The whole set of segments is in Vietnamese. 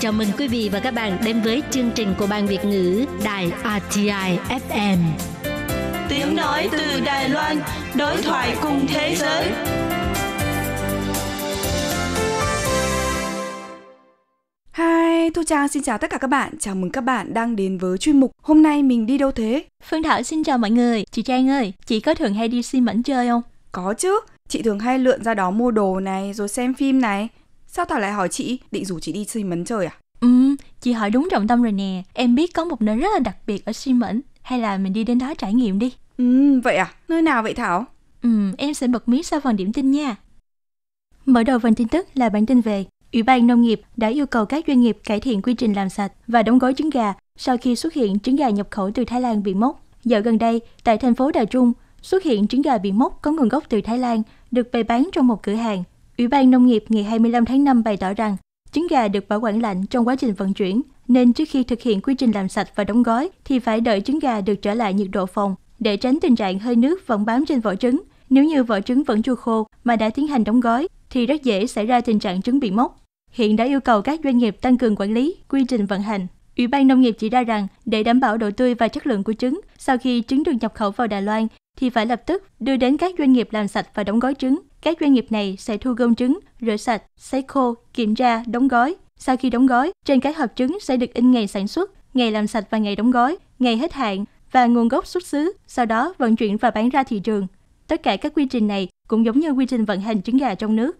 Chào mừng quý vị và các bạn đến với chương trình của Ban Việt ngữ Đài RTI FM. Tiếng nói từ Đài Loan, đối thoại cùng thế giới. Hi, Thu Trang xin chào tất cả các bạn. Chào mừng các bạn đang đến với chuyên mục Hôm nay mình đi đâu thế? Phương Thảo xin chào mọi người. Chị Trang ơi, chị có thường hay đi xi mảnh chơi không? Có chứ, Chị thường hay lượn ra đó mua đồ này rồi xem phim này. Sao Thảo lại hỏi chị, định rủ chị đi xin mấn chơi à? Ừ, chị hỏi đúng trọng tâm rồi nè. Em biết có một nơi rất là đặc biệt ở Sim Mẫn. Hay là mình đi đến đó trải nghiệm đi. Ừ, vậy à? Nơi nào vậy Thảo? Ừ, em sẽ bật mí sau phần điểm tin nha. Mở đầu phần tin tức là bản tin về Ủy ban Nông nghiệp đã yêu cầu các doanh nghiệp cải thiện quy trình làm sạch và đóng gói trứng gà sau khi xuất hiện trứng gà nhập khẩu từ Thái Lan bị mốc. Dạo gần đây, tại thành phố Đà Trung, xuất hiện trứng gà bị mốc có nguồn gốc từ Thái Lan được bày bán trong một cửa hàng. Ủy ban Nông nghiệp ngày 25 tháng 5 bày tỏ rằng trứng gà được bảo quản lạnh trong quá trình vận chuyển, nên trước khi thực hiện quy trình làm sạch và đóng gói thì phải đợi trứng gà được trở lại nhiệt độ phòng để tránh tình trạng hơi nước vẫn bám trên vỏ trứng. Nếu như vỏ trứng vẫn chưa khô mà đã tiến hành đóng gói thì rất dễ xảy ra tình trạng trứng bị mốc. Hiện đã yêu cầu các doanh nghiệp tăng cường quản lý, quy trình vận hành. Ủy ban Nông nghiệp chỉ ra rằng, để đảm bảo độ tươi và chất lượng của trứng, sau khi trứng được nhập khẩu vào Đài Loan thì phải lập tức đưa đến các doanh nghiệp làm sạch và đóng gói trứng. Các doanh nghiệp này sẽ thu gom trứng, rửa sạch, sấy khô, kiểm tra, đóng gói. Sau khi đóng gói, trên cái hộp trứng sẽ được in ngày sản xuất, ngày làm sạch và ngày đóng gói, ngày hết hạn và nguồn gốc xuất xứ, sau đó vận chuyển và bán ra thị trường. Tất cả các quy trình này cũng giống như quy trình vận hành trứng gà trong nước.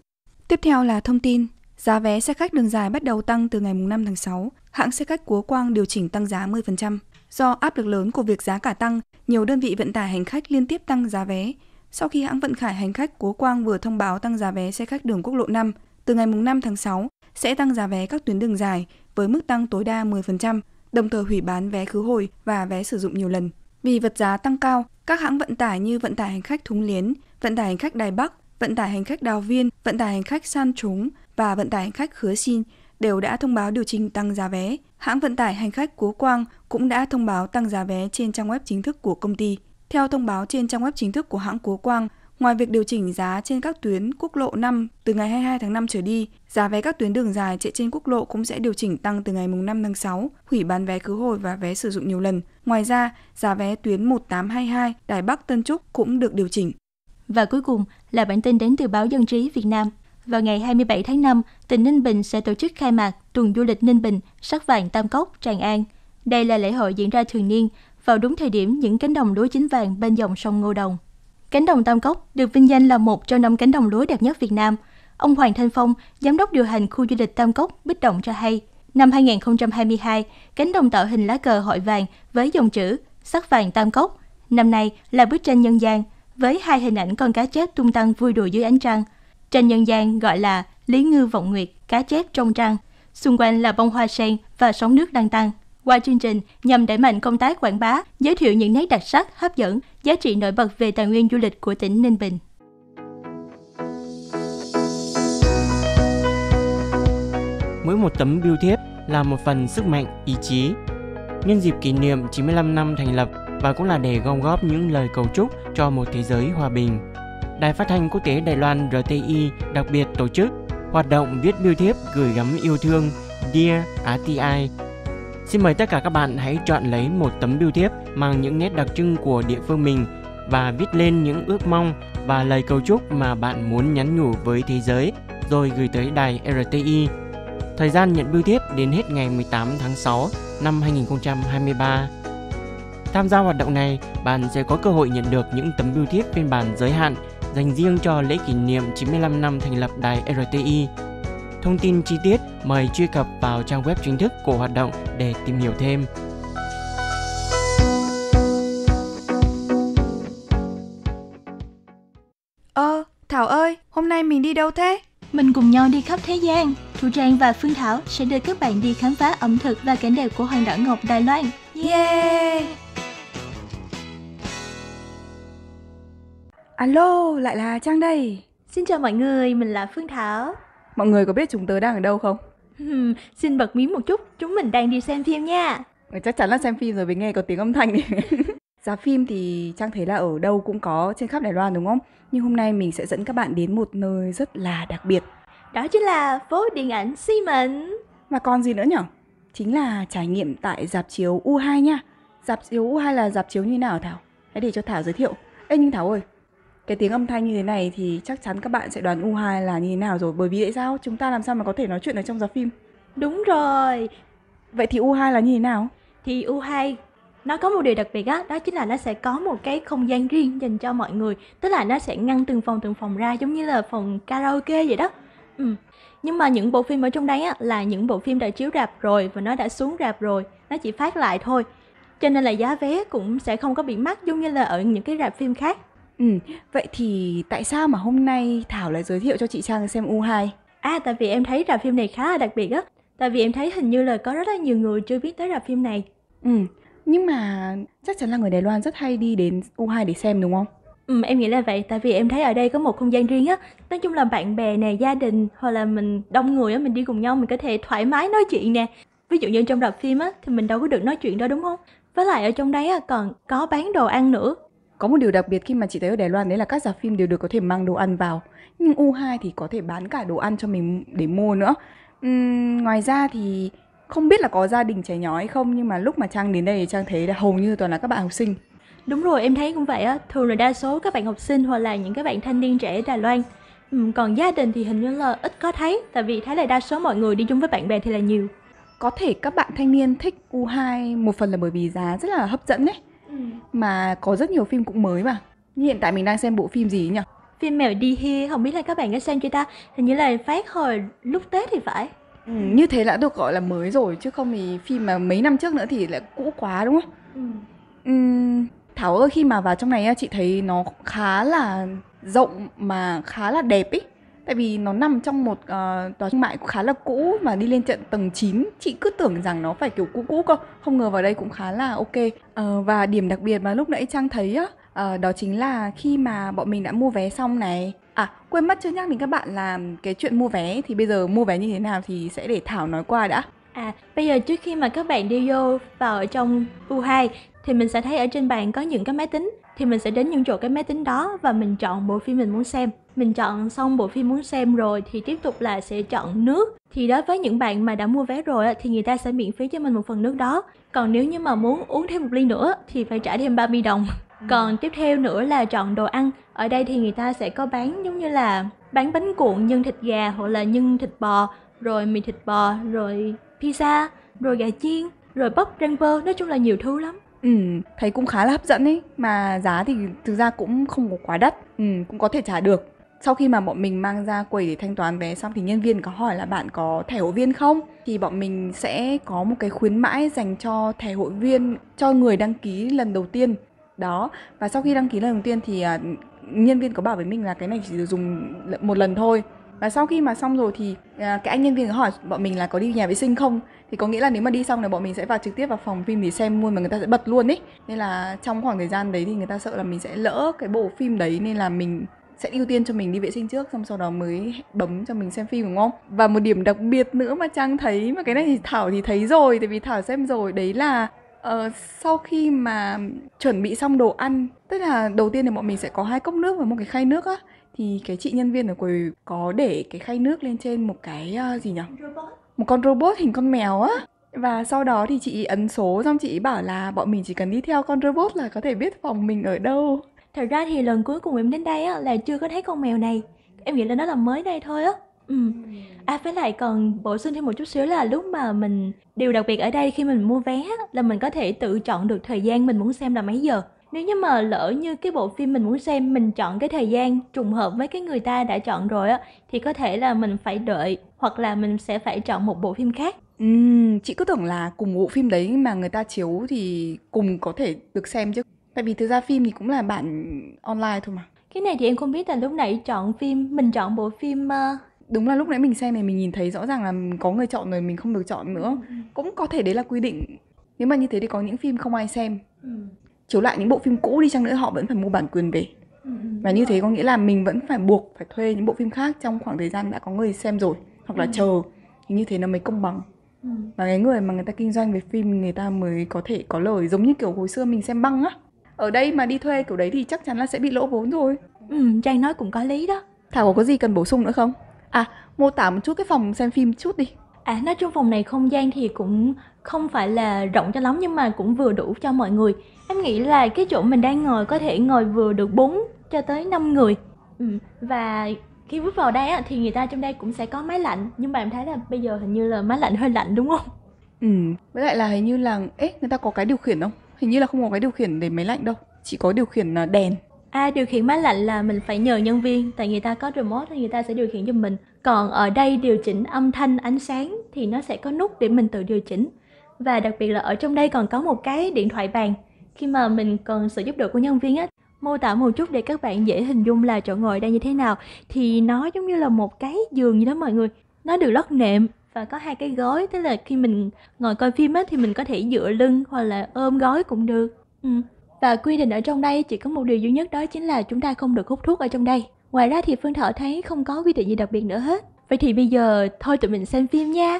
Tiếp theo là thông tin Giá vé xe khách đường dài bắt đầu tăng từ ngày 5 tháng 6. Hãng xe khách Cố Quang điều chỉnh tăng giá 10%. Do áp lực lớn của việc giá cả tăng, nhiều đơn vị vận tải hành khách liên tiếp tăng giá vé. Sau khi hãng vận khải hành khách Cố Quang vừa thông báo tăng giá vé xe khách đường quốc lộ 5, từ ngày 5 tháng 6 sẽ tăng giá vé các tuyến đường dài với mức tăng tối đa 10%, đồng thời hủy bán vé khứ hồi và vé sử dụng nhiều lần. Vì vật giá tăng cao, các hãng vận tải như vận tải hành khách Thúng Liến, vận tải hành khách Đài Bắc, vận tải hành khách Đào Viên, vận tải hành khách San Trúng và vận tải hành khách Khứa Xin đều đã thông báo điều chỉnh tăng giá vé. Hãng vận tải hành khách Cố Quang cũng đã thông báo tăng giá vé trên trang web chính thức của công ty. Theo thông báo trên trang web chính thức của hãng Cố Quang, ngoài việc điều chỉnh giá trên các tuyến quốc lộ 5 từ ngày 22 tháng 5 trở đi, giá vé các tuyến đường dài chạy trên quốc lộ cũng sẽ điều chỉnh tăng từ ngày 5 tháng 6, hủy bán vé khứ hồi và vé sử dụng nhiều lần. Ngoài ra, giá vé tuyến 1822 Đài Bắc Tân Trúc cũng được điều chỉnh. Và cuối cùng là bản tin đến từ báo Dân trí Việt Nam. Vào ngày 27 tháng 5, tỉnh Ninh Bình sẽ tổ chức khai mạc tuần du lịch Ninh Bình, sắc vàng Tam Cốc, Tràng An. Đây là lễ hội diễn ra thường niên vào đúng thời điểm những cánh đồng lúa chín vàng bên dòng sông Ngô Đồng. Cánh đồng Tam Cốc được vinh danh là một trong năm cánh đồng lúa đẹp nhất Việt Nam. Ông Hoàng Thanh Phong, giám đốc điều hành khu du lịch Tam Cốc Bích Động cho hay, năm 2022, cánh đồng tạo hình lá cờ hội vàng với dòng chữ sắc vàng Tam Cốc. Năm nay là bức tranh nhân gian với hai hình ảnh con cá chết tung tăng vui đùa dưới ánh trăng – trên nhân gian gọi là Lý Ngư Vọng Nguyệt, cá chép trong trăng. Xung quanh là bông hoa sen và sóng nước đang tăng. Qua chương trình nhằm đẩy mạnh công tác quảng bá, giới thiệu những nét đặc sắc, hấp dẫn, giá trị nổi bật về tài nguyên du lịch của tỉnh Ninh Bình. Mỗi một tấm biêu thiếp là một phần sức mạnh, ý chí. Nhân dịp kỷ niệm 95 năm thành lập và cũng là để gom góp những lời cầu chúc cho một thế giới hòa bình, Đài Phát thanh Quốc tế Đài Loan RTI đặc biệt tổ chức hoạt động viết bưu thiếp gửi gắm yêu thương Dear RTI. Xin mời tất cả các bạn hãy chọn lấy một tấm bưu thiếp mang những nét đặc trưng của địa phương mình và viết lên những ước mong và lời cầu chúc mà bạn muốn nhắn nhủ với thế giới rồi gửi tới đài RTI. Thời gian nhận bưu thiếp đến hết ngày 18 tháng 6 năm 2023. Tham gia hoạt động này, bạn sẽ có cơ hội nhận được những tấm bưu thiếp phiên bản giới hạn dành riêng cho lễ kỷ niệm 95 năm thành lập đài RTI. Thông tin chi tiết mời truy cập vào trang web chính thức của hoạt động để tìm hiểu thêm. Ơ, ờ, Thảo ơi, hôm nay mình đi đâu thế? Mình cùng nhau đi khắp thế gian. Thu Trang và Phương Thảo sẽ đưa các bạn đi khám phá ẩm thực và cảnh đẹp của Hoàng đảo Ngọc Đài Loan. Yeah! Alo, lại là Trang đây. Xin chào mọi người, mình là Phương Thảo. Mọi người có biết chúng tớ đang ở đâu không? xin bật mí một chút, chúng mình đang đi xem phim nha. Ờ, chắc chắn là xem phim rồi mới nghe có tiếng âm thanh này. Giá dạ, phim thì Trang thấy là ở đâu cũng có trên khắp Đài Loan đúng không? Nhưng hôm nay mình sẽ dẫn các bạn đến một nơi rất là đặc biệt. Đó chính là phố điện ảnh Si Và còn gì nữa nhở? Chính là trải nghiệm tại dạp chiếu U2 nha. Dạp chiếu U2 là dạp chiếu như nào Thảo? Hãy để cho Thảo giới thiệu. Ê nhưng Thảo ơi, cái tiếng âm thanh như thế này thì chắc chắn các bạn sẽ đoán U2 là như thế nào rồi bởi vì tại sao chúng ta làm sao mà có thể nói chuyện ở trong giáo phim đúng rồi vậy thì U2 là như thế nào thì U2 nó có một điều đặc biệt á đó chính là nó sẽ có một cái không gian riêng dành cho mọi người tức là nó sẽ ngăn từng phòng từng phòng ra giống như là phòng karaoke vậy đó ừ. nhưng mà những bộ phim ở trong đấy á là những bộ phim đã chiếu rạp rồi và nó đã xuống rạp rồi nó chỉ phát lại thôi cho nên là giá vé cũng sẽ không có bị mắc giống như là ở những cái rạp phim khác Ừm, vậy thì tại sao mà hôm nay Thảo lại giới thiệu cho chị Trang xem U2? À, tại vì em thấy rạp phim này khá là đặc biệt á. Tại vì em thấy hình như là có rất là nhiều người chưa biết tới rạp phim này. Ừ. nhưng mà chắc chắn là người Đài Loan rất hay đi đến U2 để xem đúng không? Ừ, em nghĩ là vậy, tại vì em thấy ở đây có một không gian riêng á. Nói chung là bạn bè nè, gia đình hoặc là mình đông người á, mình đi cùng nhau mình có thể thoải mái nói chuyện nè. Ví dụ như trong rạp phim á thì mình đâu có được nói chuyện đó đúng không? Với lại ở trong đấy á còn có bán đồ ăn nữa, có một điều đặc biệt khi mà chị thấy ở Đài Loan đấy là các rạp phim đều được có thể mang đồ ăn vào. Nhưng U2 thì có thể bán cả đồ ăn cho mình để mua nữa. Uhm, ngoài ra thì không biết là có gia đình trẻ nhỏ hay không nhưng mà lúc mà Trang đến đây thì Trang thấy là hầu như toàn là các bạn học sinh. Đúng rồi, em thấy cũng vậy á. Thường là đa số các bạn học sinh hoặc là những các bạn thanh niên trẻ ở Đài Loan. Ừ, còn gia đình thì hình như là ít có thấy, tại vì thấy là đa số mọi người đi chung với bạn bè thì là nhiều. Có thể các bạn thanh niên thích U2 một phần là bởi vì giá rất là hấp dẫn đấy Ừ. mà có rất nhiều phim cũng mới mà như hiện tại mình đang xem bộ phim gì nhỉ phim mèo đi hi không biết là các bạn đã xem chưa ta hình như là phát hồi lúc tết thì phải ừ, như thế đã được gọi là mới rồi chứ không thì phim mà mấy năm trước nữa thì lại cũ quá đúng không ừ. Uhm, thảo ơi khi mà vào trong này chị thấy nó khá là rộng mà khá là đẹp ý tại vì nó nằm trong một uh, tòa thương mại khá là cũ mà đi lên tận tầng 9 chị cứ tưởng rằng nó phải kiểu cũ cũ cơ không ngờ vào đây cũng khá là ok uh, và điểm đặc biệt mà lúc nãy trang thấy á uh, đó chính là khi mà bọn mình đã mua vé xong này À, quên mất chưa nhắc đến các bạn là cái chuyện mua vé thì bây giờ mua vé như thế nào thì sẽ để Thảo nói qua đã. À, bây giờ trước khi mà các bạn đi vô vào trong U2 thì mình sẽ thấy ở trên bàn có những cái máy tính thì mình sẽ đến những chỗ cái máy tính đó và mình chọn bộ phim mình muốn xem mình chọn xong bộ phim muốn xem rồi thì tiếp tục là sẽ chọn nước thì đối với những bạn mà đã mua vé rồi thì người ta sẽ miễn phí cho mình một phần nước đó còn nếu như mà muốn uống thêm một ly nữa thì phải trả thêm 30 đồng ừ. còn tiếp theo nữa là chọn đồ ăn ở đây thì người ta sẽ có bán giống như là bán bánh cuộn nhân thịt gà hoặc là nhân thịt bò rồi mì thịt bò rồi pizza rồi gà chiên rồi bắp rang bơ nói chung là nhiều thứ lắm Ừ, thấy cũng khá là hấp dẫn ấy mà giá thì thực ra cũng không có quá đắt, ừ, cũng có thể trả được. Sau khi mà bọn mình mang ra quầy để thanh toán vé xong thì nhân viên có hỏi là bạn có thẻ hội viên không? Thì bọn mình sẽ có một cái khuyến mãi dành cho thẻ hội viên cho người đăng ký lần đầu tiên. Đó, và sau khi đăng ký lần đầu tiên thì à, nhân viên có bảo với mình là cái này chỉ được dùng một lần thôi và sau khi mà xong rồi thì à, cái anh nhân viên có hỏi bọn mình là có đi nhà vệ sinh không thì có nghĩa là nếu mà đi xong thì bọn mình sẽ vào trực tiếp vào phòng phim để xem luôn mà người ta sẽ bật luôn ý nên là trong khoảng thời gian đấy thì người ta sợ là mình sẽ lỡ cái bộ phim đấy nên là mình sẽ ưu tiên cho mình đi vệ sinh trước xong sau đó mới bấm cho mình xem phim đúng không và một điểm đặc biệt nữa mà trang thấy mà cái này thì thảo thì thấy rồi tại vì thảo xem rồi đấy là uh, sau khi mà chuẩn bị xong đồ ăn tức là đầu tiên thì bọn mình sẽ có hai cốc nước và một cái khay nước á thì cái chị nhân viên ở quầy có để cái khay nước lên trên một cái uh, gì nhỉ một con robot hình con mèo á và sau đó thì chị ấn số xong chị bảo là bọn mình chỉ cần đi theo con robot là có thể biết phòng mình ở đâu thật ra thì lần cuối cùng em đến đây á là chưa có thấy con mèo này em nghĩ là nó là mới đây thôi á ừ, ừ. à với lại còn bổ sung thêm một chút xíu là lúc mà mình điều đặc biệt ở đây khi mình mua vé là mình có thể tự chọn được thời gian mình muốn xem là mấy giờ nếu như mà lỡ như cái bộ phim mình muốn xem mình chọn cái thời gian trùng hợp với cái người ta đã chọn rồi á thì có thể là mình phải đợi hoặc là mình sẽ phải chọn một bộ phim khác Ừ, chị cứ tưởng là cùng bộ phim đấy mà người ta chiếu thì cùng có thể được xem chứ. Tại vì thực ra phim thì cũng là bản online thôi mà. Cái này thì em không biết là lúc nãy chọn phim, mình chọn bộ phim uh... Đúng là lúc nãy mình xem này mình nhìn thấy rõ ràng là có người chọn rồi mình không được chọn nữa. Ừ. Cũng có thể đấy là quy định. Nếu mà như thế thì có những phim không ai xem. Ừ chiếu lại những bộ phim cũ đi chăng nữa họ vẫn phải mua bản quyền về và như thế có nghĩa là mình vẫn phải buộc phải thuê những bộ phim khác trong khoảng thời gian đã có người xem rồi hoặc là ừ. chờ thì như thế nó mới công bằng ừ. và cái người mà người ta kinh doanh về phim người ta mới có thể có lời giống như kiểu hồi xưa mình xem băng á ở đây mà đi thuê kiểu đấy thì chắc chắn là sẽ bị lỗ vốn rồi ừ chàng nói cũng có lý đó thảo có gì cần bổ sung nữa không à mô tả một chút cái phòng xem phim chút đi à nói chung phòng này không gian thì cũng không phải là rộng cho lắm nhưng mà cũng vừa đủ cho mọi người em nghĩ là cái chỗ mình đang ngồi có thể ngồi vừa được 4 cho tới 5 người ừ. và khi bước vào đây thì người ta trong đây cũng sẽ có máy lạnh nhưng mà em thấy là bây giờ hình như là máy lạnh hơi lạnh đúng không ừ với lại là hình như là ế, người ta có cái điều khiển không hình như là không có cái điều khiển để máy lạnh đâu chỉ có điều khiển à, đèn À, điều khiển máy lạnh là mình phải nhờ nhân viên, tại người ta có remote thì người ta sẽ điều khiển cho mình. Còn ở đây điều chỉnh âm thanh, ánh sáng thì nó sẽ có nút để mình tự điều chỉnh. Và đặc biệt là ở trong đây còn có một cái điện thoại bàn khi mà mình cần sự giúp đỡ của nhân viên á mô tả một chút để các bạn dễ hình dung là chỗ ngồi đây như thế nào thì nó giống như là một cái giường như đó mọi người nó được lót nệm và có hai cái gối tức là khi mình ngồi coi phim á thì mình có thể dựa lưng hoặc là ôm gối cũng được ừ. và quy định ở trong đây chỉ có một điều duy nhất đó chính là chúng ta không được hút thuốc ở trong đây ngoài ra thì phương thảo thấy không có quy định gì đặc biệt nữa hết vậy thì bây giờ thôi tụi mình xem phim nha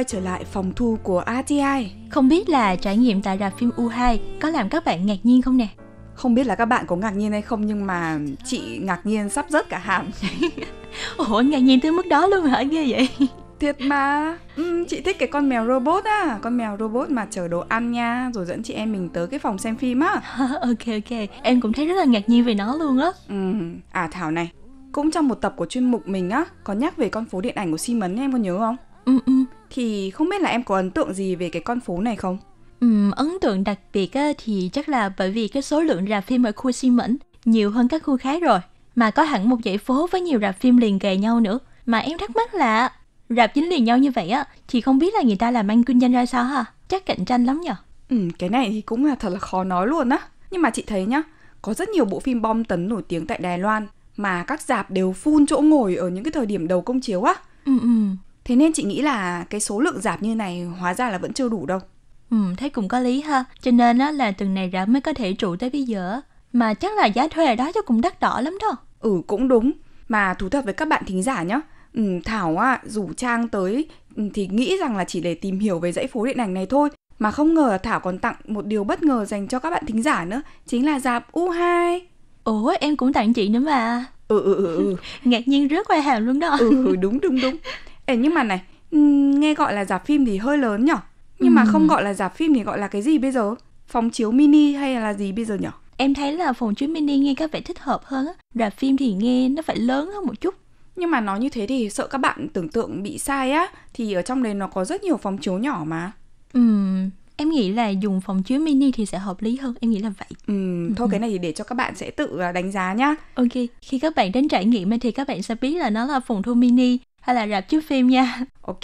quay trở lại phòng thu của RTI. Không biết là trải nghiệm tại rạp phim U2 có làm các bạn ngạc nhiên không nè? Không biết là các bạn có ngạc nhiên hay không nhưng mà chị ngạc nhiên sắp rớt cả hàm. Ủa ngạc nhiên tới mức đó luôn hả ghê vậy? Thiệt mà, ừ, chị thích cái con mèo robot á, con mèo robot mà chở đồ ăn nha, rồi dẫn chị em mình tới cái phòng xem phim á. ok ok, em cũng thấy rất là ngạc nhiên về nó luôn á. Ừ, à Thảo này, cũng trong một tập của chuyên mục mình á, có nhắc về con phố điện ảnh của Simon em có nhớ không? Ừ, ừ. Thì không biết là em có ấn tượng gì về cái con phố này không? Ừ, ấn tượng đặc biệt á, thì chắc là bởi vì cái số lượng rạp phim ở khu Xi Mẫn nhiều hơn các khu khác rồi. Mà có hẳn một dãy phố với nhiều rạp phim liền kề nhau nữa. Mà em thắc mắc là rạp dính liền nhau như vậy á thì không biết là người ta làm ăn kinh doanh ra sao ha? Chắc cạnh tranh lắm nhở? Ừ, cái này thì cũng là thật là khó nói luôn á. Nhưng mà chị thấy nhá, có rất nhiều bộ phim bom tấn nổi tiếng tại Đài Loan mà các dạp đều phun chỗ ngồi ở những cái thời điểm đầu công chiếu á. Ừ, ừ. Thế nên chị nghĩ là cái số lượng giảm như này hóa ra là vẫn chưa đủ đâu. Ừ, thấy cũng có lý ha. Cho nên á, là từng này ra mới có thể trụ tới bây giờ. Mà chắc là giá thuê ở đó cho cũng đắt đỏ lắm đó. Ừ, cũng đúng. Mà thú thật với các bạn thính giả nhá. Ừ, Thảo à, rủ Trang tới ừ, thì nghĩ rằng là chỉ để tìm hiểu về dãy phố điện ảnh này thôi. Mà không ngờ Thảo còn tặng một điều bất ngờ dành cho các bạn thính giả nữa. Chính là dạp U2. Ủa, em cũng tặng chị nữa mà. Ừ, ừ, ừ. ừ. Ngạc nhiên rớt qua hàm luôn đó. Ừ, ừ, đúng, đúng, đúng. Ê, nhưng mà này, nghe gọi là rạp phim thì hơi lớn nhở? Nhưng ừ. mà không gọi là rạp phim thì gọi là cái gì bây giờ? Phòng chiếu mini hay là gì bây giờ nhở? Em thấy là phòng chiếu mini nghe các vẻ thích hợp hơn á. Rạp phim thì nghe nó phải lớn hơn một chút. Nhưng mà nói như thế thì sợ các bạn tưởng tượng bị sai á. Thì ở trong đấy nó có rất nhiều phòng chiếu nhỏ mà. Ừ, em nghĩ là dùng phòng chiếu mini thì sẽ hợp lý hơn em nghĩ là vậy ừ, thôi cái này thì để cho các bạn sẽ tự à, đánh giá nhá ok khi các bạn đến trải nghiệm thì các bạn sẽ biết là nó là phòng thu mini hay là rạp chiếu phim nha. Ok,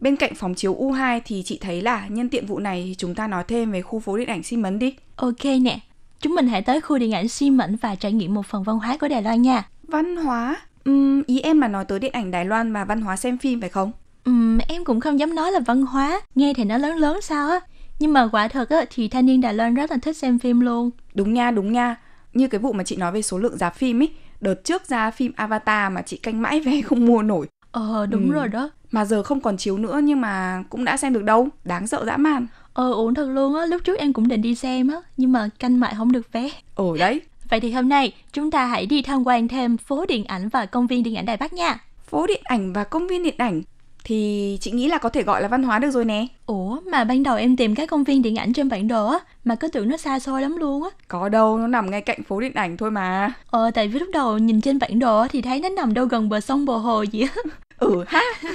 bên cạnh phòng chiếu U2 thì chị thấy là nhân tiện vụ này thì chúng ta nói thêm về khu phố điện ảnh xin Mấn đi. Ok nè, chúng mình hãy tới khu điện ảnh xin Mẫn và trải nghiệm một phần văn hóa của Đài Loan nha. Văn hóa? Uhm, ý em mà nói tới điện ảnh Đài Loan và văn hóa xem phim phải không? Uhm, em cũng không dám nói là văn hóa, nghe thì nó lớn lớn sao á. Nhưng mà quả thật á, thì thanh niên Đài Loan rất là thích xem phim luôn. Đúng nha, đúng nha. Như cái vụ mà chị nói về số lượng giá phim ấy, đợt trước ra phim Avatar mà chị canh mãi về không mua nổi. Ờ đúng ừ. rồi đó Mà giờ không còn chiếu nữa nhưng mà cũng đã xem được đâu Đáng sợ dã man Ờ ổn thật luôn á, lúc trước em cũng định đi xem á Nhưng mà canh mãi không được vé Ồ đấy Vậy thì hôm nay chúng ta hãy đi tham quan thêm phố điện ảnh và công viên điện ảnh Đài Bắc nha Phố điện ảnh và công viên điện ảnh thì chị nghĩ là có thể gọi là văn hóa được rồi nè. Ủa mà ban đầu em tìm cái công viên điện ảnh trên bản đồ á mà cứ tưởng nó xa xôi lắm luôn á. Có đâu, nó nằm ngay cạnh phố điện ảnh thôi mà. Ờ tại vì lúc đầu nhìn trên bản đồ thì thấy nó nằm đâu gần bờ sông bờ hồ gì á. ừ ha.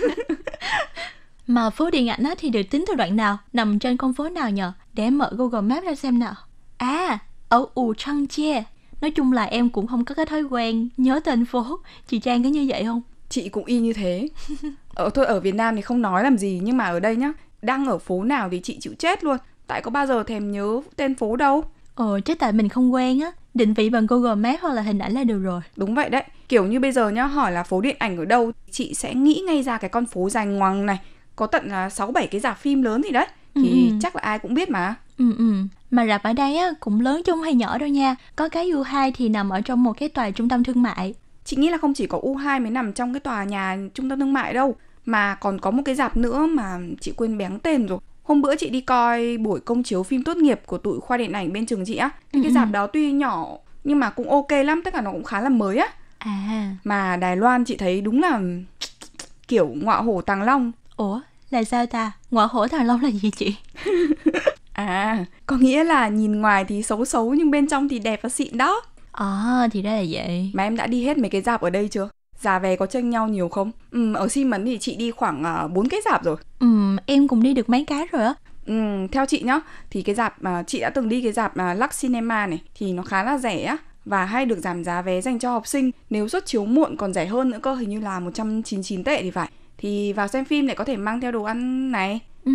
mà phố điện ảnh á thì được tính từ đoạn nào, nằm trên con phố nào nhờ? Để mở Google Maps ra xem nào. À, ở U Trang Chie. Nói chung là em cũng không có cái thói quen nhớ tên phố, chị Trang có như vậy không? chị cũng y như thế ở ờ, thôi ở việt nam thì không nói làm gì nhưng mà ở đây nhá đang ở phố nào thì chị chịu chết luôn tại có bao giờ thèm nhớ tên phố đâu ờ chứ tại mình không quen á định vị bằng google maps hoặc là hình ảnh là được rồi đúng vậy đấy kiểu như bây giờ nhá hỏi là phố điện ảnh ở đâu chị sẽ nghĩ ngay ra cái con phố dài ngoằng này có tận là sáu bảy cái rạp phim lớn gì đấy thì ừ, ừ. chắc là ai cũng biết mà ừ ừ mà rạp ở đây á cũng lớn chung hay nhỏ đâu nha có cái u 2 thì nằm ở trong một cái tòa trung tâm thương mại Chị nghĩ là không chỉ có U2 mới nằm trong cái tòa nhà trung tâm thương mại đâu Mà còn có một cái dạp nữa mà chị quên bén tên rồi Hôm bữa chị đi coi buổi công chiếu phim tốt nghiệp của tụi khoa điện ảnh bên trường chị á Cái, cái ừ, ừ. dạp đó tuy nhỏ nhưng mà cũng ok lắm, tất cả nó cũng khá là mới á À Mà Đài Loan chị thấy đúng là kiểu ngọa hổ tàng long Ủa là sao ta? Ngọa hổ tàng long là gì chị? à, có nghĩa là nhìn ngoài thì xấu xấu nhưng bên trong thì đẹp và xịn đó À thì ra là vậy Mà em đã đi hết mấy cái dạp ở đây chưa? Giá vé có chênh nhau nhiều không? Ừ, ở Simon thì chị đi khoảng uh, à, 4 cái dạp rồi Ừ, em cũng đi được mấy cái rồi á Ừ, theo chị nhá, thì cái dạp mà chị đã từng đi cái dạp mà Lux Cinema này thì nó khá là rẻ á và hay được giảm giá vé dành cho học sinh nếu suất chiếu muộn còn rẻ hơn nữa cơ hình như là 199 tệ thì phải thì vào xem phim lại có thể mang theo đồ ăn này ừ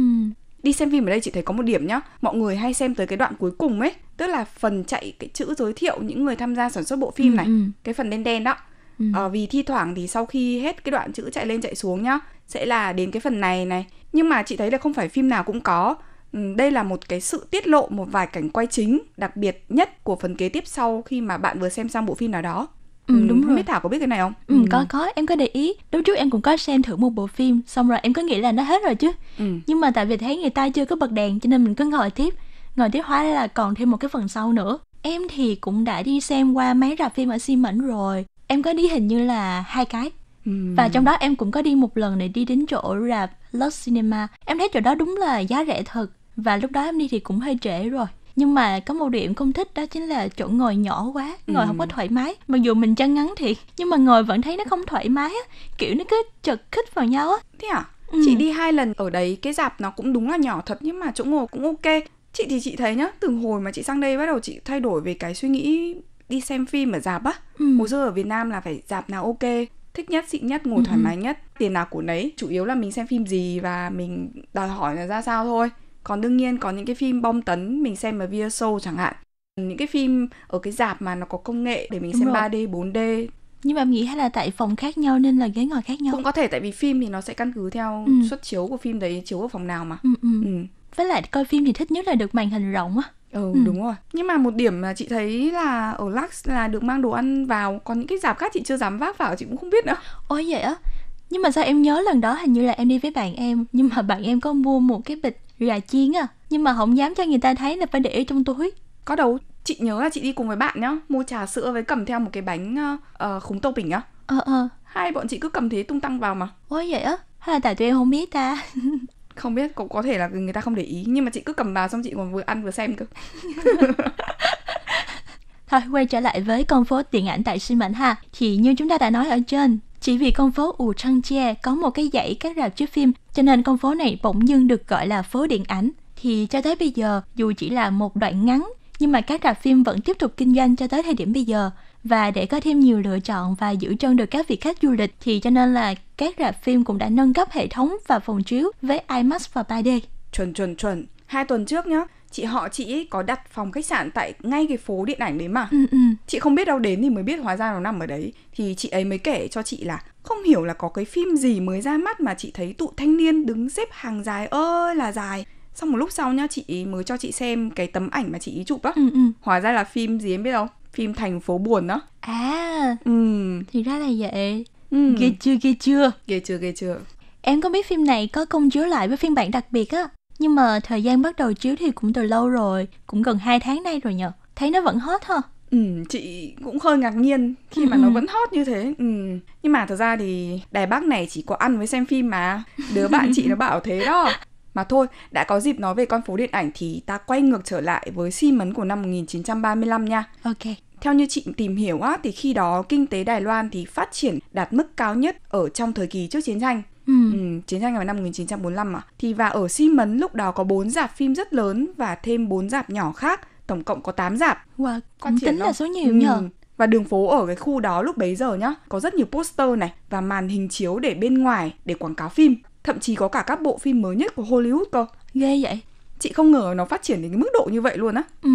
đi xem phim ở đây chị thấy có một điểm nhá mọi người hay xem tới cái đoạn cuối cùng ấy tức là phần chạy cái chữ giới thiệu những người tham gia sản xuất bộ phim ừ, này ừ, ừ. cái phần đen đen đó ừ. à, vì thi thoảng thì sau khi hết cái đoạn chữ chạy lên chạy xuống nhá sẽ là đến cái phần này này nhưng mà chị thấy là không phải phim nào cũng có ừ, đây là một cái sự tiết lộ một vài cảnh quay chính đặc biệt nhất của phần kế tiếp sau khi mà bạn vừa xem xong bộ phim nào đó Ừ, ừ, đúng rồi. Không biết Thảo có biết cái này không? Ừ, ừ, có có, em có để ý. Lúc trước em cũng có xem thử một bộ phim, xong rồi em cứ nghĩ là nó hết rồi chứ. Ừ. Nhưng mà tại vì thấy người ta chưa có bật đèn cho nên mình cứ ngồi tiếp. Ngồi tiếp hóa ra là còn thêm một cái phần sau nữa. Em thì cũng đã đi xem qua mấy rạp phim ở xi mảnh rồi. Em có đi hình như là hai cái. Ừ. Và trong đó em cũng có đi một lần để đi đến chỗ rạp Lux Cinema. Em thấy chỗ đó đúng là giá rẻ thật. Và lúc đó em đi thì cũng hơi trễ rồi nhưng mà có một điểm không thích đó chính là chỗ ngồi nhỏ quá ngồi ừ. không có ừ. thoải mái mặc dù mình chân ngắn thiệt nhưng mà ngồi vẫn thấy nó không thoải mái á kiểu nó cứ chật khít vào nhau á thế à ừ. chị đi hai lần ở đấy cái dạp nó cũng đúng là nhỏ thật nhưng mà chỗ ngồi cũng ok chị thì chị thấy nhá từ hồi mà chị sang đây bắt đầu chị thay đổi về cái suy nghĩ đi xem phim ở dạp á ừ. hồi xưa ở việt nam là phải dạp nào ok thích nhất xịn nhất ngồi thoải ừ. mái nhất tiền nào của nấy chủ yếu là mình xem phim gì và mình đòi hỏi là ra sao thôi còn đương nhiên có những cái phim bom tấn mình xem ở VSO chẳng hạn những cái phim ở cái dạp mà nó có công nghệ để mình Đúng xem rồi. 3D 4D nhưng mà em nghĩ hay là tại phòng khác nhau nên là ghế ngồi khác nhau cũng có thể tại vì phim thì nó sẽ căn cứ theo ừ. suất chiếu của phim đấy chiếu ở phòng nào mà ừ, ừ. Ừ. với lại coi phim thì thích nhất là được màn hình rộng á Ừ, ừ đúng rồi nhưng mà một điểm mà chị thấy là ở Lux là được mang đồ ăn vào còn những cái giảm khác chị chưa dám vác vào chị cũng không biết nữa ôi vậy á nhưng mà sao em nhớ lần đó hình như là em đi với bạn em nhưng mà bạn em có mua một cái bịch gà chiên à nhưng mà không dám cho người ta thấy là phải để trong túi có đâu chị nhớ là chị đi cùng với bạn nhá mua trà sữa với cầm theo một cái bánh uh, khúng tô bình nhá ờ ờ hai bọn chị cứ cầm thế tung tăng vào mà ôi vậy á hay là tại tụi em không biết ta không biết cũng có thể là người ta không để ý nhưng mà chị cứ cầm vào xong chị còn vừa ăn vừa xem cơ Thôi quay trở lại với con phố điện ảnh tại Sinh Mạnh ha Thì như chúng ta đã nói ở trên chỉ vì con phố Ù Trăng Che có một cái dãy các rạp chiếu phim, cho nên con phố này bỗng dưng được gọi là phố điện ảnh. Thì cho tới bây giờ, dù chỉ là một đoạn ngắn, nhưng mà các rạp phim vẫn tiếp tục kinh doanh cho tới thời điểm bây giờ. Và để có thêm nhiều lựa chọn và giữ chân được các vị khách du lịch thì cho nên là các rạp phim cũng đã nâng cấp hệ thống và phòng chiếu với IMAX và 3D. Chuẩn chuẩn chuẩn. Hai tuần trước nhá, chị họ chị ấy có đặt phòng khách sạn tại ngay cái phố điện ảnh đấy mà ừ, ừ. chị không biết đâu đến thì mới biết hóa ra nó nằm ở đấy thì chị ấy mới kể cho chị là không hiểu là có cái phim gì mới ra mắt mà chị thấy tụ thanh niên đứng xếp hàng dài ơi là dài xong một lúc sau nhá chị ý mới cho chị xem cái tấm ảnh mà chị ý chụp á ừ, ừ. hóa ra là phim gì em biết không phim thành phố buồn đó à ừ thì ra là vậy ừ. ghê chưa ghê chưa ghê chưa ghê chưa em có biết phim này có công chiếu lại với phiên bản đặc biệt á nhưng mà thời gian bắt đầu chiếu thì cũng từ lâu rồi, cũng gần 2 tháng nay rồi nhở. Thấy nó vẫn hot hả? Ừ, chị cũng hơi ngạc nhiên khi mà nó ừ. vẫn hot như thế. Ừ. Nhưng mà thật ra thì Đài Bắc này chỉ có ăn với xem phim mà. Đứa bạn chị nó bảo thế đó. Mà thôi, đã có dịp nói về con phố điện ảnh thì ta quay ngược trở lại với xi mấn của năm 1935 nha. Ok. Theo như chị tìm hiểu á, thì khi đó kinh tế Đài Loan thì phát triển đạt mức cao nhất ở trong thời kỳ trước chiến tranh. Ừ. ừ. chiến tranh vào năm 1945 mà. Thì và ở Xi Mấn lúc đó có 4 dạp phim rất lớn và thêm 4 dạp nhỏ khác, tổng cộng có 8 dạp. Wow, cũng tính là số nhiều ừ. nhờ. Và đường phố ở cái khu đó lúc bấy giờ nhá, có rất nhiều poster này và màn hình chiếu để bên ngoài để quảng cáo phim. Thậm chí có cả các bộ phim mới nhất của Hollywood cơ. Ghê vậy. Chị không ngờ nó phát triển đến cái mức độ như vậy luôn á. Ừ.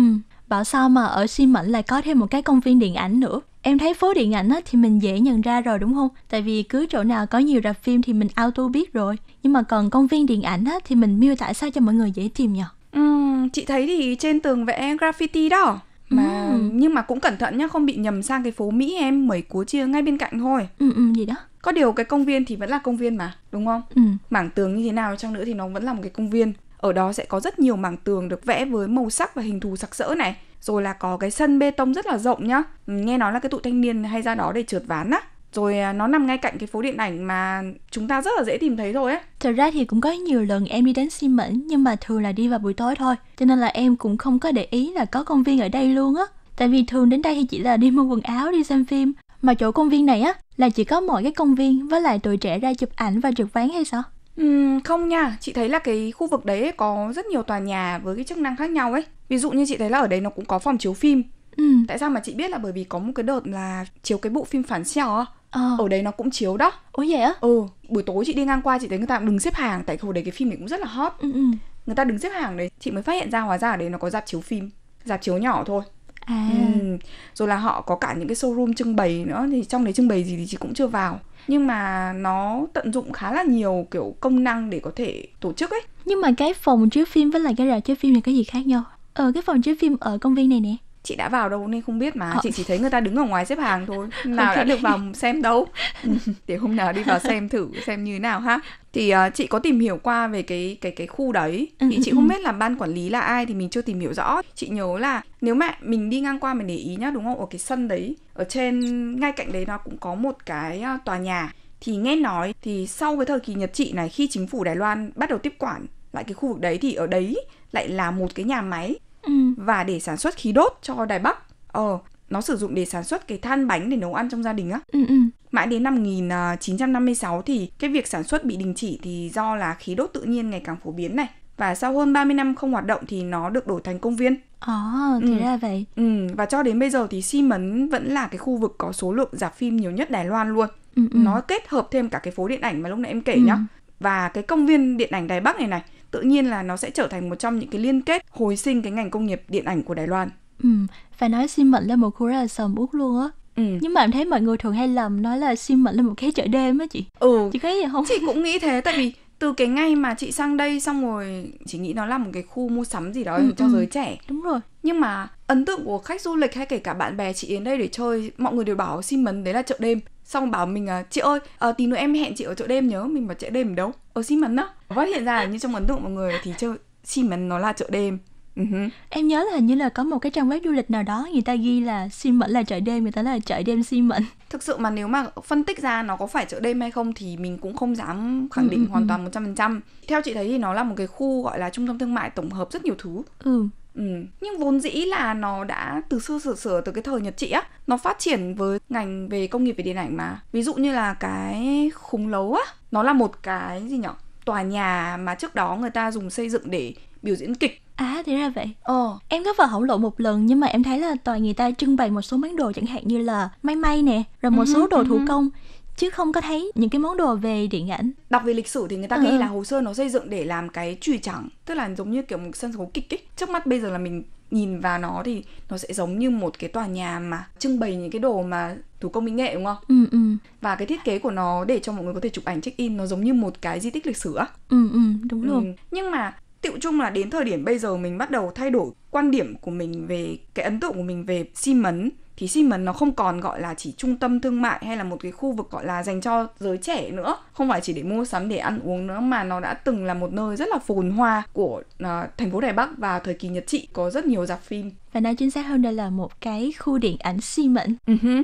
Bảo sao mà ở Xi Mẫn lại có thêm một cái công viên điện ảnh nữa Em thấy phố điện ảnh á, thì mình dễ nhận ra rồi đúng không? Tại vì cứ chỗ nào có nhiều rạp phim thì mình auto biết rồi. Nhưng mà còn công viên điện ảnh á, thì mình miêu tả sao cho mọi người dễ tìm nhỉ? Ừ, chị thấy thì trên tường vẽ graffiti đó mà ừ. nhưng mà cũng cẩn thận nhá không bị nhầm sang cái phố Mỹ em mấy cú chia ngay bên cạnh thôi ừ ừ gì đó có điều cái công viên thì vẫn là công viên mà đúng không ừ. mảng tường như thế nào chăng nữa thì nó vẫn là một cái công viên ở đó sẽ có rất nhiều mảng tường được vẽ với màu sắc và hình thù sặc sỡ này rồi là có cái sân bê tông rất là rộng nhá ừ, nghe nói là cái tụ thanh niên hay ra đó để trượt ván á rồi à, nó nằm ngay cạnh cái phố điện ảnh mà chúng ta rất là dễ tìm thấy rồi ấy. Thật ra thì cũng có nhiều lần em đi đến xin Mẫn nhưng mà thường là đi vào buổi tối thôi, cho nên là em cũng không có để ý là có công viên ở đây luôn á. Tại vì thường đến đây thì chỉ là đi mua quần áo, đi xem phim, mà chỗ công viên này á là chỉ có mỗi cái công viên với lại tụi trẻ ra chụp ảnh và trượt ván hay sao? Ừm, không nha, chị thấy là cái khu vực đấy có rất nhiều tòa nhà với cái chức năng khác nhau ấy. Ví dụ như chị thấy là ở đấy nó cũng có phòng chiếu phim. Ừm. Tại sao mà chị biết là bởi vì có một cái đợt là chiếu cái bộ phim phản xeo á. Ờ. Ở đấy nó cũng chiếu đó. ôi vậy á? Ừ, buổi tối chị đi ngang qua chị thấy người ta đứng xếp hàng tại hồi đấy cái phim này cũng rất là hot. Ừ ừ. Người ta đứng xếp hàng đấy, chị mới phát hiện ra hóa ra ở đấy nó có dạp chiếu phim, dạp chiếu nhỏ thôi à. ừ. rồi là họ có cả những cái showroom trưng bày nữa thì trong đấy trưng bày gì thì chị cũng chưa vào nhưng mà nó tận dụng khá là nhiều kiểu công năng để có thể tổ chức ấy nhưng mà cái phòng chiếu phim với lại cái rạp chiếu phim thì có gì khác nhau ở ờ, cái phòng chiếu phim ở công viên này nè chị đã vào đâu nên không biết mà chị chỉ thấy người ta đứng ở ngoài xếp hàng thôi nào okay. đã được vào xem đâu ừ. để hôm nào đi vào xem thử xem như thế nào ha thì uh, chị có tìm hiểu qua về cái cái cái khu đấy ừ, thì chị ừ, không biết là ban quản lý là ai thì mình chưa tìm hiểu rõ chị nhớ là nếu mà mình đi ngang qua mình để ý nhá đúng không ở cái sân đấy ở trên ngay cạnh đấy nó cũng có một cái ờ, tòa nhà thì nghe nói thì sau cái thời kỳ Nhật trị này khi chính phủ Đài Loan bắt đầu tiếp quản lại cái khu vực đấy thì ở đấy lại là một cái nhà máy Ừ. và để sản xuất khí đốt cho Đài Bắc. Ờ, nó sử dụng để sản xuất cái than bánh để nấu ăn trong gia đình á. Ừ, ừ. Mãi đến năm 1956 thì cái việc sản xuất bị đình chỉ thì do là khí đốt tự nhiên ngày càng phổ biến này và sau hơn 30 năm không hoạt động thì nó được đổi thành công viên. Ồ, ờ, oh, thế ừ. ra vậy. Ừ, và cho đến bây giờ thì xi mấn vẫn là cái khu vực có số lượng rạp phim nhiều nhất Đài Loan luôn. Ừ, ừ, nó kết hợp thêm cả cái phố điện ảnh mà lúc nãy em kể ừ. nhá. Và cái công viên điện ảnh Đài Bắc này này tự nhiên là nó sẽ trở thành một trong những cái liên kết hồi sinh cái ngành công nghiệp điện ảnh của Đài Loan. Ừ, phải nói xin mệnh là một khu rất là sầm uất luôn á. Ừ. nhưng mà em thấy mọi người thường hay lầm nói là sim mệnh là một cái chợ đêm á chị ừ chị thấy vậy không chị cũng nghĩ thế tại vì từ cái ngày mà chị sang đây xong rồi chị nghĩ nó là một cái khu mua sắm gì đó ừ, cho ừ. giới trẻ đúng rồi nhưng mà ấn tượng của khách du lịch hay kể cả bạn bè chị đến đây để chơi mọi người đều bảo xin mấn đấy là chợ đêm xong bảo mình à, chị ơi à, tí nữa em hẹn chị ở chợ đêm nhớ mình bảo chợ đêm ở đâu ở ờ, xin mấn á phát hiện ra như trong ấn tượng mọi người thì chơi xin nó là chợ đêm Uh-huh. Em nhớ là hình như là có một cái trang web du lịch nào đó người ta ghi là sim mẫn là chợ đêm, người ta là chợ đêm sim mẫn. Thực sự mà nếu mà phân tích ra nó có phải chợ đêm hay không thì mình cũng không dám khẳng ừ, định ừ, hoàn ừ. toàn 100%. Theo chị thấy thì nó là một cái khu gọi là trung tâm thương mại tổng hợp rất nhiều thứ. Ừ, Ừ. Nhưng vốn dĩ là nó đã từ xưa sửa sửa từ cái thời Nhật trị á Nó phát triển với ngành về công nghiệp về điện ảnh mà Ví dụ như là cái khung lấu á Nó là một cái gì nhở Tòa nhà mà trước đó người ta dùng xây dựng để biểu diễn kịch À thế ra vậy Ờ Em có vào hậu lộ một lần nhưng mà em thấy là tòa người ta trưng bày một số món đồ chẳng hạn như là may may nè Rồi một ừ số đồ ừ thủ công chứ không có thấy những cái món đồ về điện ảnh đọc về lịch sử thì người ta nghĩ ừ. là hồ sơ nó xây dựng để làm cái chùy chẳng tức là giống như kiểu một sân khấu kịch ấy trước mắt bây giờ là mình nhìn vào nó thì nó sẽ giống như một cái tòa nhà mà trưng bày những cái đồ mà thủ công mỹ nghệ đúng không? Ừ, ừ. Và cái thiết kế của nó để cho mọi người có thể chụp ảnh check in nó giống như một cái di tích lịch sử á. Ừ, ừ, đúng ừ. Nhưng mà tiệu chung là đến thời điểm bây giờ mình bắt đầu thay đổi quan điểm của mình về cái ấn tượng của mình về xi mấn thì sinh mà nó không còn gọi là chỉ trung tâm thương mại hay là một cái khu vực gọi là dành cho giới trẻ nữa không phải chỉ để mua sắm để ăn uống nữa mà nó đã từng là một nơi rất là phồn hoa của uh, thành phố đài bắc và thời kỳ nhật trị có rất nhiều dạp phim và nói chính xác hơn đây là một cái khu điện ảnh xi mệnh uh-huh.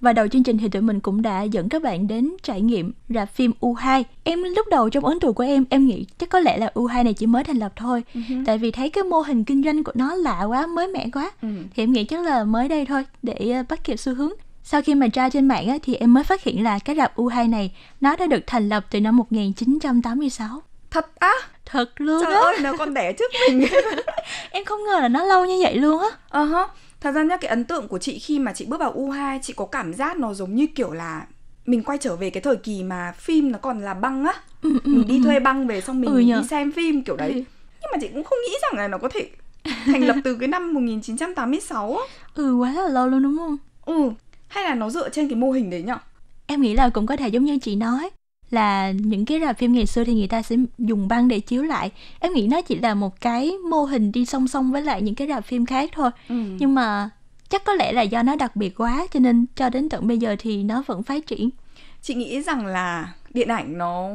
Và đầu chương trình thì tụi mình cũng đã dẫn các bạn đến trải nghiệm rạp phim U2. Em lúc đầu trong ấn tượng của em, em nghĩ chắc có lẽ là U2 này chỉ mới thành lập thôi. Uh-huh. Tại vì thấy cái mô hình kinh doanh của nó lạ quá, mới mẻ quá. Uh-huh. Thì em nghĩ chắc là mới đây thôi để ờ, bắt kịp xu hướng. Sau khi mà tra trên mạng á, thì em mới phát hiện là cái rạp U2 này nó đã được thành lập từ năm 1986. Thật á? Thật luôn Trời đó. ơi, nó còn đẻ trước mình. em không ngờ là nó lâu như vậy luôn á. Ờ uh-huh Thật ra nhá cái ấn tượng của chị khi mà chị bước vào U2 Chị có cảm giác nó giống như kiểu là mình quay trở về cái thời kỳ mà phim nó còn là băng á ừ, ừ, mình đi ừ. thuê băng về xong mình ừ, đi xem phim kiểu đấy nhưng mà chị cũng không nghĩ rằng là nó có thể thành lập từ cái năm 1986 ừ quá là lâu luôn đúng không ừ hay là nó dựa trên cái mô hình đấy nhở em nghĩ là cũng có thể giống như chị nói là những cái rạp phim ngày xưa thì người ta sẽ dùng băng để chiếu lại em nghĩ nó chỉ là một cái mô hình đi song song với lại những cái rạp phim khác thôi ừ. nhưng mà chắc có lẽ là do nó đặc biệt quá cho nên cho đến tận bây giờ thì nó vẫn phát triển chị nghĩ rằng là điện ảnh nó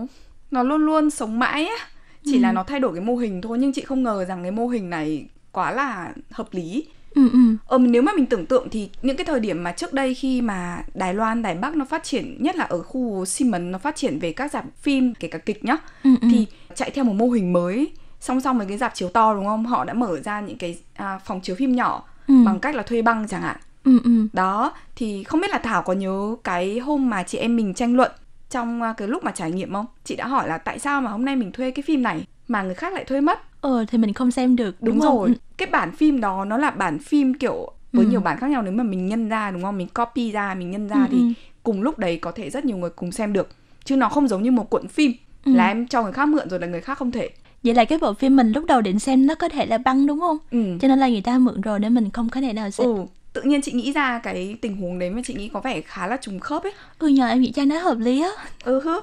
nó luôn luôn sống mãi á chỉ ừ. là nó thay đổi cái mô hình thôi nhưng chị không ngờ rằng cái mô hình này quá là hợp lý Ừ, ừ. Ờ, nếu mà mình tưởng tượng thì những cái thời điểm mà trước đây khi mà Đài Loan, Đài Bắc nó phát triển nhất là ở khu Simon nó phát triển về các dạp phim kể cả kịch nhá ừ, ừ. thì chạy theo một mô hình mới song song với cái dạp chiếu to đúng không họ đã mở ra những cái à, phòng chiếu phim nhỏ ừ. bằng cách là thuê băng chẳng hạn ừ, ừ. đó thì không biết là Thảo có nhớ cái hôm mà chị em mình tranh luận trong à, cái lúc mà trải nghiệm không chị đã hỏi là tại sao mà hôm nay mình thuê cái phim này mà người khác lại thuê mất ờ thì mình không xem được đúng, đúng rồi ừ. cái bản phim đó nó là bản phim kiểu với ừ. nhiều bản khác nhau nếu mà mình nhân ra đúng không mình copy ra mình nhân ra ừ. thì ừ. cùng lúc đấy có thể rất nhiều người cùng xem được chứ nó không giống như một cuộn phim ừ. là em cho người khác mượn rồi là người khác không thể vậy là cái bộ phim mình lúc đầu định xem nó có thể là băng đúng không ừ. cho nên là người ta mượn rồi nên mình không có thể nào xem ừ. tự nhiên chị nghĩ ra cái tình huống đấy mà chị nghĩ có vẻ khá là trùng khớp ấy ừ nhờ em nghĩ cho nó hợp lý á ừ hứ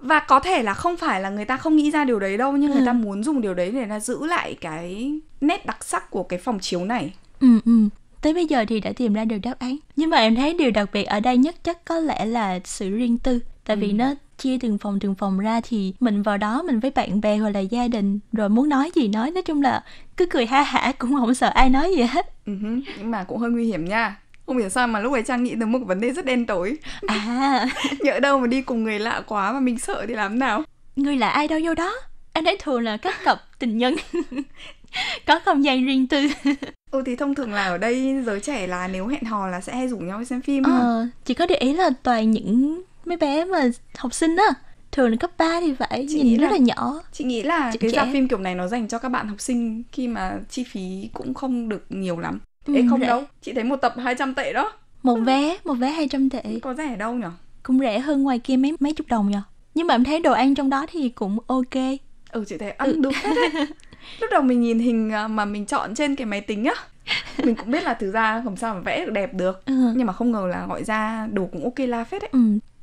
và có thể là không phải là người ta không nghĩ ra điều đấy đâu nhưng ừ. người ta ừ. muốn dùng điều đấy để là giữ lại cái nét đặc sắc của cái phòng chiếu này ừ ừ tới bây giờ thì đã tìm ra được đáp án nhưng mà em thấy điều đặc biệt ở đây nhất chắc có lẽ là sự riêng tư tại ừ. vì nó chia từng phòng từng phòng ra thì mình vào đó mình với bạn bè hoặc là gia đình rồi muốn nói gì nói nói chung là cứ cười ha hả cũng không sợ ai nói gì hết ừ, nhưng mà cũng hơi nguy hiểm nha không hiểu sao mà lúc ấy trang nghĩ tới một vấn đề rất đen tối à nhỡ đâu mà đi cùng người lạ quá mà mình sợ thì làm nào người là ai đâu vô đó anh ấy thường là các cặp tình nhân có không gian riêng tư ừ thì thông thường là ở đây giới trẻ là nếu hẹn hò là sẽ hay rủ nhau đi xem phim ờ, à, chỉ có để ý là toàn những mấy bé mà học sinh á thường là cấp 3 thì phải chị nhìn rất là, là nhỏ chị nghĩ là chị cái trẻ. phim kiểu này nó dành cho các bạn học sinh khi mà chi phí cũng không được nhiều lắm ừ, Ê không rẻ. đâu chị thấy một tập 200 tệ đó một vé một vé 200 tệ có rẻ đâu nhở cũng rẻ hơn ngoài kia mấy mấy chục đồng nhở nhưng mà em thấy đồ ăn trong đó thì cũng ok ừ chị thấy ăn ừ. đúng hết đấy lúc đầu mình nhìn hình à, mà mình chọn trên cái máy tính á mình cũng biết là thực ra không sao mà vẽ được đẹp được ừ. nhưng mà không ngờ là gọi ra đồ cũng ok la phết đấy ừ.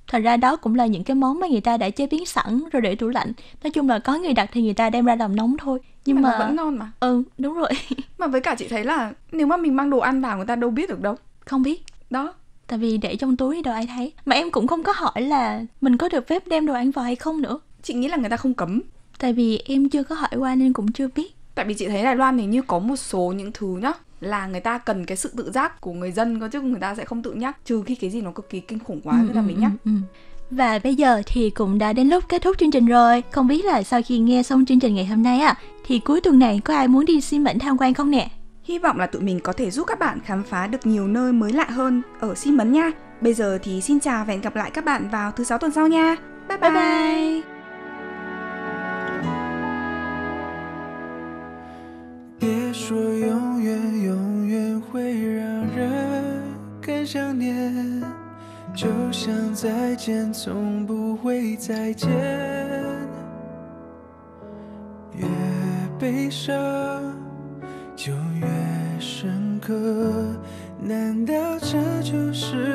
Thật ra đó cũng là những cái món mà người ta đã chế biến sẵn rồi để tủ lạnh. Nói chung là có người đặt thì người ta đem ra làm nóng thôi. Nhưng mà, mà... vẫn ngon mà. Ừ, đúng rồi. mà với cả chị thấy là nếu mà mình mang đồ ăn vào người ta đâu biết được đâu. Không biết. Đó, tại vì để trong túi đâu ai thấy mà em cũng không có hỏi là mình có được phép đem đồ ăn vào hay không nữa chị nghĩ là người ta không cấm tại vì em chưa có hỏi qua nên cũng chưa biết tại vì chị thấy đài loan thì như có một số những thứ nhá là người ta cần cái sự tự giác của người dân có chứ người ta sẽ không tự nhắc trừ khi cái gì nó cực kỳ kinh khủng quá ừ, người ta mới nhắc ừ, ừ. Và bây giờ thì cũng đã đến lúc kết thúc chương trình rồi. Không biết là sau khi nghe xong chương trình ngày hôm nay á thì cuối tuần này có ai muốn đi xin mệnh tham quan không nè? Hy vọng là tụi mình có thể giúp các bạn khám phá được nhiều nơi mới lạ hơn ở xin Simấn nha. Bây giờ thì xin chào và hẹn gặp lại các bạn vào thứ sáu tuần sau nha. Bye bye. bye, bye. 别说永远，永远会让人更想念。就像再见，从不会再见。越悲伤，就越深刻。难道这就是？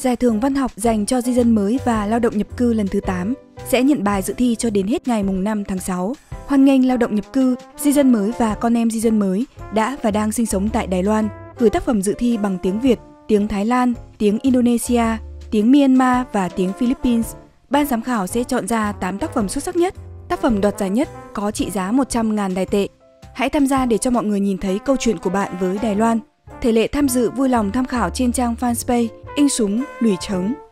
Giải thưởng văn học dành cho di dân mới và lao động nhập cư lần thứ 8 sẽ nhận bài dự thi cho đến hết ngày mùng 5 tháng 6. Hoan nghênh lao động nhập cư, di dân mới và con em di dân mới đã và đang sinh sống tại Đài Loan gửi tác phẩm dự thi bằng tiếng Việt, tiếng Thái Lan, tiếng Indonesia, tiếng Myanmar và tiếng Philippines. Ban giám khảo sẽ chọn ra 8 tác phẩm xuất sắc nhất, tác phẩm đoạt giải nhất có trị giá 100.000 đài tệ. Hãy tham gia để cho mọi người nhìn thấy câu chuyện của bạn với Đài Loan. Thể lệ tham dự vui lòng tham khảo trên trang fanpage anh súng, lùi trống